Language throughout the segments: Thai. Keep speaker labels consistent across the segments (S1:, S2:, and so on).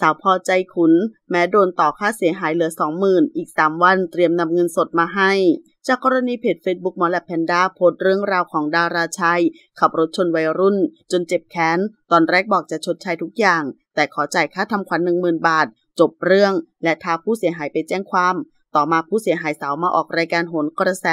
S1: สาวพอใจขุน แม้โดนต่อค่าเสียหายเหลือ 20,000 อีก 3 วันเตรียมนำเงินสดมาให้ จากกรณีเพจเฟซบุ๊กหมอแลบแพนด้าโพสเรื่องราวของดาราชัย ขับรถชนวัยรุ่น จนเจ็บแค้น ตอนแรกบอกจะชดใช้ทุกอย่าง แต่ขอจ่ายค่าทำขวัญ10,000 บาท จบเรื่อง และท้าผู้เสียหายไปแจ้งความ ต่อมาผู้เสียหายสาวมาออกรายการโหนกระแส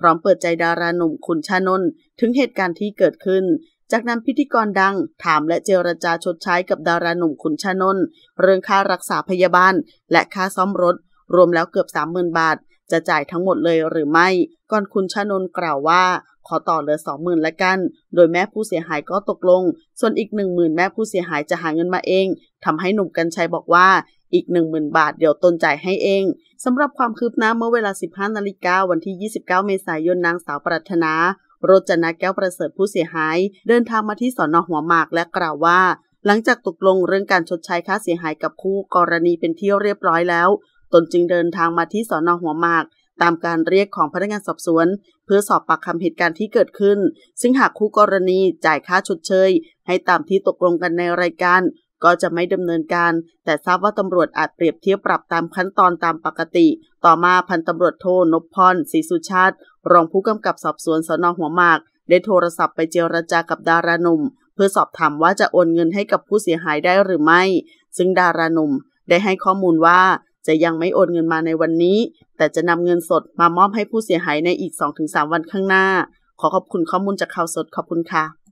S1: พร้อมเปิดใจดาราหนุ่มคุณชานนท์ถึงเหตุการณ์ที่เกิดขึ้นจากนั้นพิธีกรดังถามและเจรจาชดใช้กับดาราหนุ่มขุนชานน เรื่องค่ารักษาพยาบาลและค่าซ่อมรถ รวมแล้วเกือบ 30,000 บาท จะจ่ายทั้งหมดเลยหรือไม่ ก่อนคุณชานนกล่าวว่า ขอต่อเหลือ 20,000ละกัน โดยแม่ผู้เสียหายก็ตกลง ส่วนอีก 10,000แม่ผู้เสียหายจะหาเงินมาเองทำให้หนุ่มกัญชัยบอกว่าอีก10,000 บาทเดี๋ยวตนจ่ายให้เองสำหรับความคืบหน้าเมื่อเวลา 15นาฬิกาวันที่ 29 เมษายนนางสาวปรัชนารจนะแก้วประเสริฐผู้เสียหายเดินทางมาที่สอนอหัวหมากและกล่าวว่า หลังจากตกลงเรื่องการชดใช้ค่าเสียหายกับคู่กรณีเป็นที่เรียบร้อยแล้ว ตนจึงเดินทางมาที่สอนอหัวหมาก ตามการเรียกของพนักงานสอบสวน เพื่อสอบปากคำเหตุการณ์ที่เกิดขึ้น ซึ่งหากคู่กรณีจ่ายค่าชดเชย ให้ตามที่ตกลงกันในรายการก็จะไม่ดำเนินการ แต่ทราบว่าตำรวจอาจเปรียบเทียบปรับตามขั้นตอนตามปกติ ต่อมาพันตำรวจโทนพพรศรีสุชาติ รองผู้กำกับสอบสวนสนหัวหมาก ได้โทรศัพท์ไปเจรจากับดารานุ่มเพื่อสอบถามว่าจะโอนเงินให้กับผู้เสียหายได้หรือไม่ ซึ่งดารานุ่มได้ให้ข้อมูลว่า จะยังไม่โอนเงินมาในวันนี้ แต่จะนำเงินสดมามอบให้ผู้เสียหายในอีก 2-3 วันข้างหน้า ขอขอบคุณข้อมูลจากข่าวสดขอบคุณค่ะ